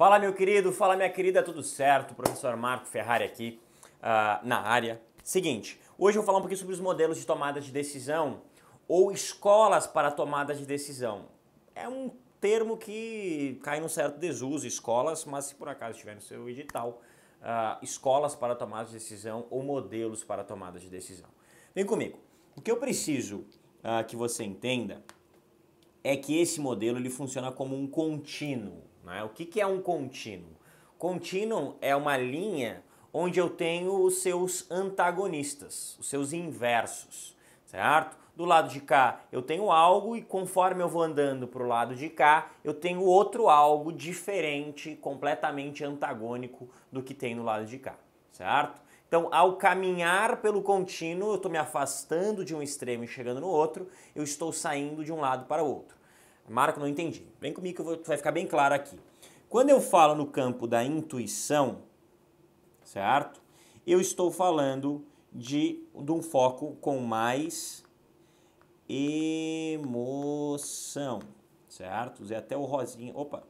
Fala meu querido, fala minha querida, tudo certo? Professor Marco Ferrari aqui uh, na área. Seguinte, hoje eu vou falar um pouquinho sobre os modelos de tomada de decisão ou escolas para tomada de decisão. É um termo que cai num certo desuso, escolas, mas se por acaso estiver no seu edital, uh, escolas para tomada de decisão ou modelos para tomada de decisão. Vem comigo. O que eu preciso uh, que você entenda é que esse modelo ele funciona como um contínuo. Né? O que, que é um contínuo? Contínuo é uma linha onde eu tenho os seus antagonistas, os seus inversos, certo? Do lado de cá eu tenho algo e conforme eu vou andando para o lado de cá, eu tenho outro algo diferente, completamente antagônico do que tem no lado de cá, certo? Então, ao caminhar pelo contínuo, eu estou me afastando de um extremo e chegando no outro, eu estou saindo de um lado para o outro. Marco, não entendi. Vem comigo que vou, vai ficar bem claro aqui. Quando eu falo no campo da intuição, certo? Eu estou falando de, de um foco com mais emoção, certo? Usei até o rosinha, opa,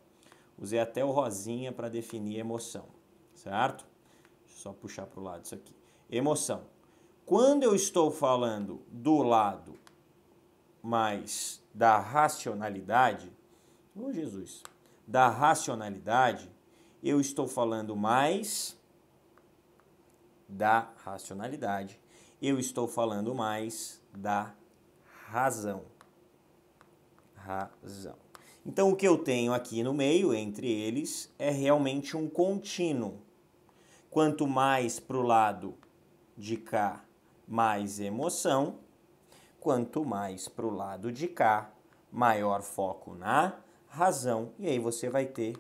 usei até o rosinha para definir emoção, certo? Deixa eu só puxar para o lado isso aqui. Emoção. Quando eu estou falando do lado mais da racionalidade, oh Jesus, da racionalidade, eu estou falando mais da racionalidade, eu estou falando mais da razão. Razão. Então, o que eu tenho aqui no meio, entre eles, é realmente um contínuo. Quanto mais para o lado de cá, mais emoção, Quanto mais para o lado de cá, maior foco na razão. E aí você vai ter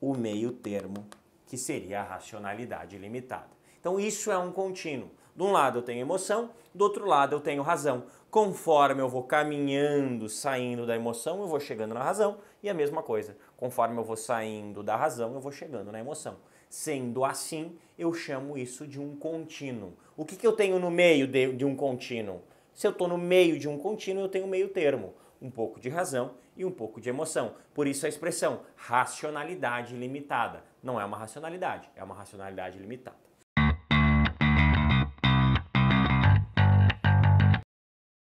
o meio termo, que seria a racionalidade limitada. Então isso é um contínuo. De um lado eu tenho emoção, do outro lado eu tenho razão. Conforme eu vou caminhando, saindo da emoção, eu vou chegando na razão. E a mesma coisa, conforme eu vou saindo da razão, eu vou chegando na emoção. Sendo assim, eu chamo isso de um contínuo. O que, que eu tenho no meio de, de um contínuo? Se eu estou no meio de um contínuo, eu tenho meio termo, um pouco de razão e um pouco de emoção. Por isso a expressão racionalidade limitada. Não é uma racionalidade, é uma racionalidade limitada.